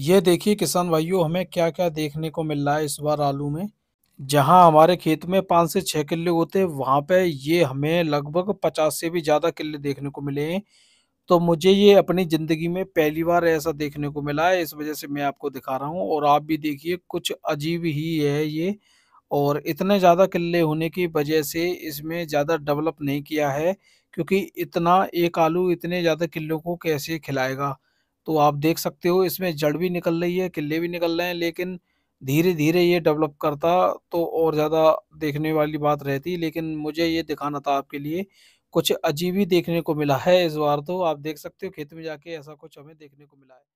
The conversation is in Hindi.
ये देखिए किसान भाइयों हमें क्या क्या देखने को मिल रहा है इस बार आलू में जहां हमारे खेत में पाँच से छः किले होते हैं वहां पे ये हमें लगभग पचास से भी ज़्यादा किले देखने को मिले हैं तो मुझे ये अपनी ज़िंदगी में पहली बार ऐसा देखने को मिला है इस वजह से मैं आपको दिखा रहा हूँ और आप भी देखिए कुछ अजीब ही है ये और इतने ज़्यादा किले होने की वजह से इसमें ज़्यादा डेवलप नहीं किया है क्योंकि इतना एक आलू इतने ज़्यादा किलों को कैसे खिलाएगा तो आप देख सकते हो इसमें जड़ भी निकल रही है किले भी निकल रहे हैं लेकिन धीरे धीरे ये डेवलप करता तो और ज़्यादा देखने वाली बात रहती लेकिन मुझे ये दिखाना था आपके लिए कुछ अजीब ही देखने को मिला है इस बार तो आप देख सकते हो खेत में जाके ऐसा कुछ हमें देखने को मिला है